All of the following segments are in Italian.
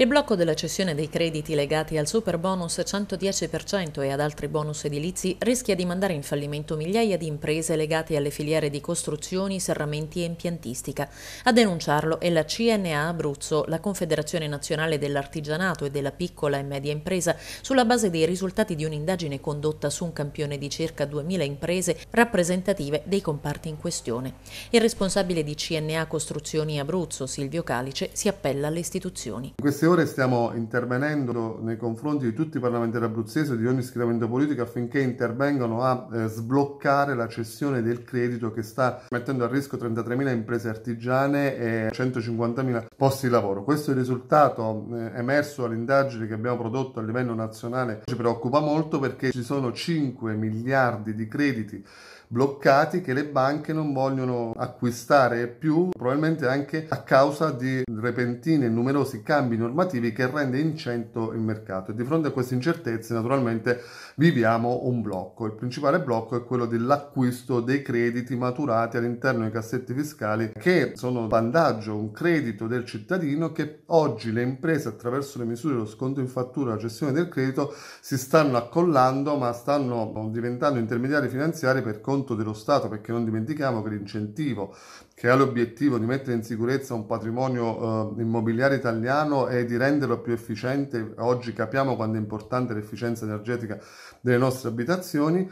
Il blocco della cessione dei crediti legati al superbonus 110% e ad altri bonus edilizi rischia di mandare in fallimento migliaia di imprese legate alle filiere di costruzioni, serramenti e impiantistica. A denunciarlo è la CNA Abruzzo, la Confederazione Nazionale dell'Artigianato e della Piccola e Media Impresa, sulla base dei risultati di un'indagine condotta su un campione di circa 2.000 imprese rappresentative dei comparti in questione. Il responsabile di CNA Costruzioni Abruzzo, Silvio Calice, si appella alle istituzioni. In ore stiamo intervenendo nei confronti di tutti i parlamentari abruzzesi e di ogni schieramento politico affinché intervengano a eh, sbloccare la cessione del credito che sta mettendo a rischio 33.000 imprese artigiane e 150.000 posti di lavoro. Questo è il risultato eh, emerso dall'indagine che abbiamo prodotto a livello nazionale. Ci preoccupa molto perché ci sono 5 miliardi di crediti bloccati che le banche non vogliono acquistare più, probabilmente anche a causa di repentini e numerosi cambi normativi normativi che rende incento il mercato. E di fronte a queste incertezze, naturalmente, viviamo un blocco. Il principale blocco è quello dell'acquisto dei crediti maturati all'interno dei cassetti fiscali, che sono vantaggio, un credito del cittadino che oggi le imprese, attraverso le misure dello sconto in fattura e la gestione del credito, si stanno accollando, ma stanno diventando intermediari finanziari per conto dello Stato, perché non dimentichiamo che l'incentivo che ha l'obiettivo di mettere in sicurezza un patrimonio eh, immobiliare italiano è e di renderlo più efficiente. Oggi capiamo quanto è importante l'efficienza energetica delle nostre abitazioni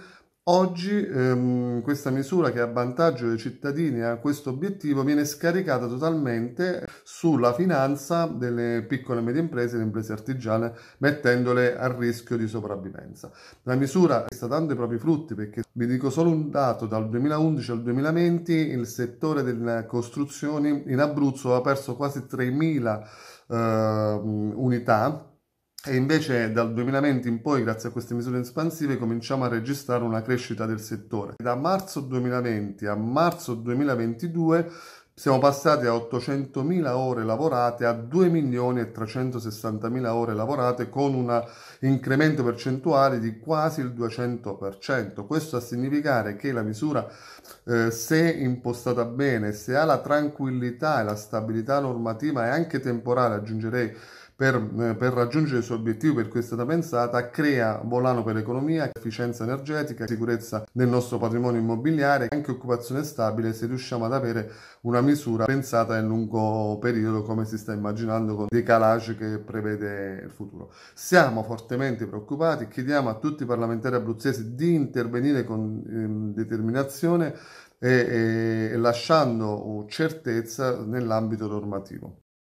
Oggi ehm, questa misura che è a vantaggio dei cittadini ha questo obiettivo viene scaricata totalmente sulla finanza delle piccole e medie imprese e delle imprese artigiane mettendole a rischio di sopravvivenza. La misura sta dando i propri frutti perché vi dico solo un dato, dal 2011 al 2020 il settore delle costruzioni in Abruzzo ha perso quasi 3.000 eh, unità e invece dal 2020 in poi, grazie a queste misure espansive, cominciamo a registrare una crescita del settore. Da marzo 2020 a marzo 2022 siamo passati a 800.000 ore lavorate a 2.360.000 ore lavorate con un incremento percentuale di quasi il 200%. Questo a significare che la misura, eh, se impostata bene, se ha la tranquillità e la stabilità normativa e anche temporale, aggiungerei per, eh, per raggiungere il suo obiettivo per cui è stata pensata, crea volano per l'economia, efficienza energetica, sicurezza del nostro patrimonio immobiliare, anche occupazione stabile se riusciamo ad avere una misura pensata nel lungo periodo come si sta immaginando con decalage che prevede il futuro. Siamo fortemente preoccupati, chiediamo a tutti i parlamentari abruzzesi di intervenire con ehm, determinazione e, e, e lasciando certezza nell'ambito normativo.